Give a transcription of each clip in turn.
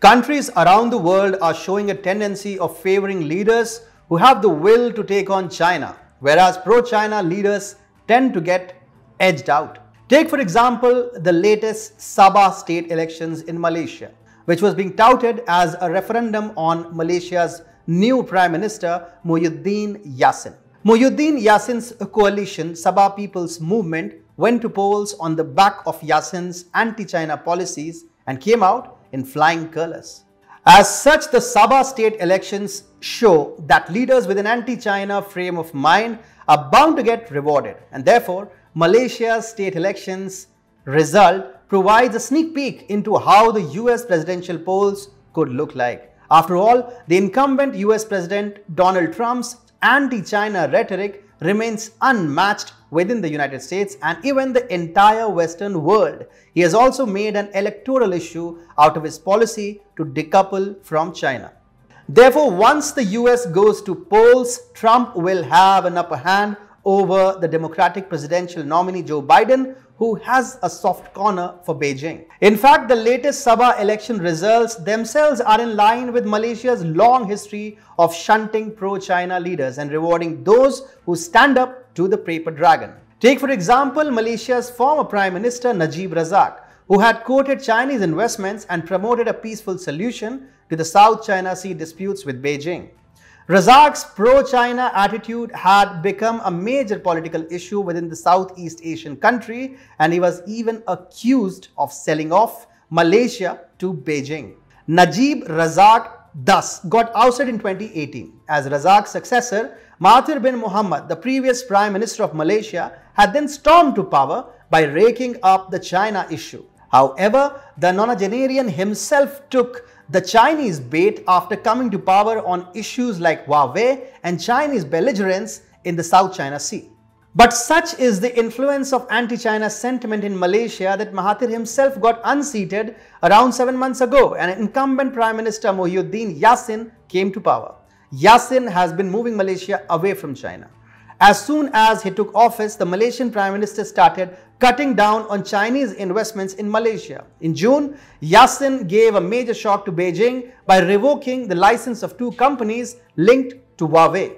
Countries around the world are showing a tendency of favoring leaders who have the will to take on China, whereas pro-China leaders tend to get edged out. Take for example the latest Sabah state elections in Malaysia, which was being touted as a referendum on Malaysia's new Prime Minister Muhyiddin Yassin. Muhyiddin Yassin's coalition, Sabah People's Movement, went to polls on the back of Yassin's anti-China policies and came out in flying colors. As such, the Sabah state elections show that leaders with an anti-China frame of mind are bound to get rewarded and therefore Malaysia's state elections result provides a sneak peek into how the US presidential polls could look like. After all, the incumbent US President Donald Trump's anti-China rhetoric remains unmatched within the United States and even the entire Western world. He has also made an electoral issue out of his policy to decouple from China. Therefore, once the US goes to polls, Trump will have an upper hand over the Democratic presidential nominee Joe Biden, who has a soft corner for Beijing. In fact, the latest Sabah election results themselves are in line with Malaysia's long history of shunting pro-China leaders and rewarding those who stand up to the paper dragon. Take for example, Malaysia's former Prime Minister Najib Razak, who had courted Chinese investments and promoted a peaceful solution to the South China Sea disputes with Beijing. Razak's pro-China attitude had become a major political issue within the Southeast Asian country and he was even accused of selling off Malaysia to Beijing. Najib Razak thus got ousted in 2018. As Razak's successor, Mahathir bin Muhammad, the previous Prime Minister of Malaysia, had then stormed to power by raking up the China issue. However, the nonagenarian himself took the Chinese bait after coming to power on issues like Huawei and Chinese belligerence in the South China Sea. But such is the influence of anti-China sentiment in Malaysia that Mahathir himself got unseated around seven months ago and incumbent Prime Minister Muhyiddin Yassin came to power. Yassin has been moving Malaysia away from China. As soon as he took office, the Malaysian Prime Minister started cutting down on Chinese investments in Malaysia. In June, Yassin gave a major shock to Beijing by revoking the license of two companies linked to Huawei.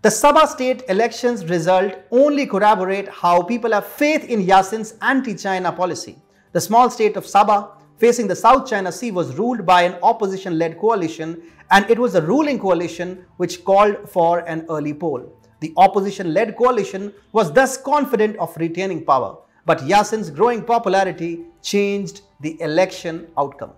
The Sabah state elections result only corroborate how people have faith in Yassin's anti-China policy. The small state of Sabah facing the South China Sea was ruled by an opposition-led coalition and it was the ruling coalition which called for an early poll. The opposition-led coalition was thus confident of retaining power, but Yasin's growing popularity changed the election outcome.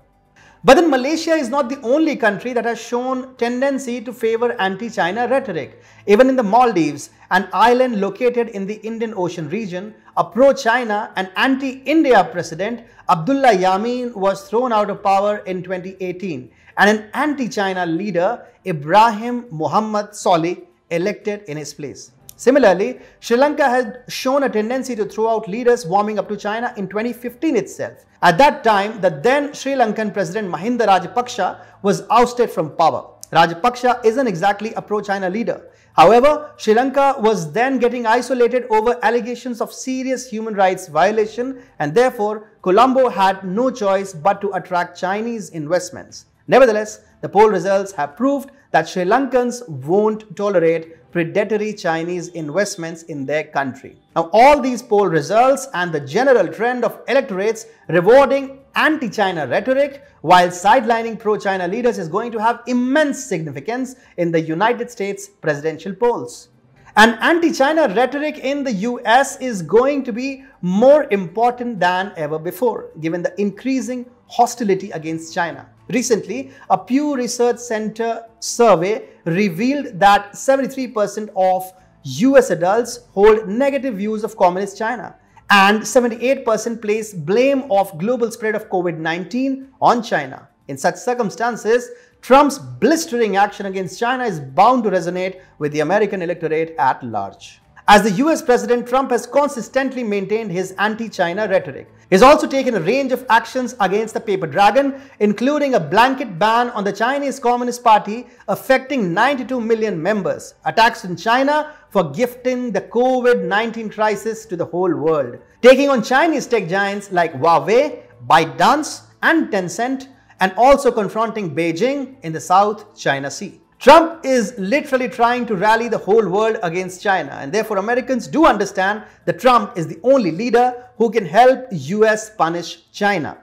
But then Malaysia is not the only country that has shown tendency to favor anti-China rhetoric. Even in the Maldives, an island located in the Indian Ocean region, a pro-China and anti-India president, Abdullah Yameen, was thrown out of power in 2018 and an anti-China leader, Ibrahim Muhammad Soli, elected in his place. Similarly, Sri Lanka has shown a tendency to throw out leaders warming up to China in 2015 itself. At that time, the then Sri Lankan President Mahinda Rajapaksha was ousted from power. Rajapaksha isn't exactly a pro-China leader. However, Sri Lanka was then getting isolated over allegations of serious human rights violation and therefore Colombo had no choice but to attract Chinese investments. Nevertheless, the poll results have proved that Sri Lankans won't tolerate predatory Chinese investments in their country. Now, all these poll results and the general trend of electorates rewarding anti-China rhetoric while sidelining pro-China leaders is going to have immense significance in the United States presidential polls. And anti-China rhetoric in the US is going to be more important than ever before, given the increasing hostility against China. Recently, a Pew Research Center survey revealed that 73% of US adults hold negative views of communist China and 78% place blame of global spread of COVID-19 on China. In such circumstances, Trump's blistering action against China is bound to resonate with the American electorate at large as the US President Trump has consistently maintained his anti-China rhetoric. He's also taken a range of actions against the paper dragon, including a blanket ban on the Chinese Communist Party affecting 92 million members, attacks on China for gifting the COVID-19 crisis to the whole world, taking on Chinese tech giants like Huawei, ByteDance and Tencent, and also confronting Beijing in the South China Sea. Trump is literally trying to rally the whole world against China and therefore Americans do understand that Trump is the only leader who can help US punish China.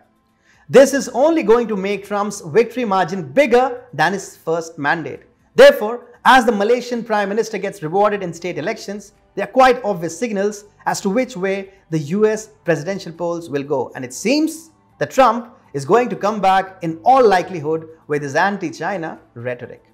This is only going to make Trump's victory margin bigger than his first mandate. Therefore, as the Malaysian Prime Minister gets rewarded in state elections, there are quite obvious signals as to which way the US presidential polls will go and it seems that Trump is going to come back in all likelihood with his anti-China rhetoric.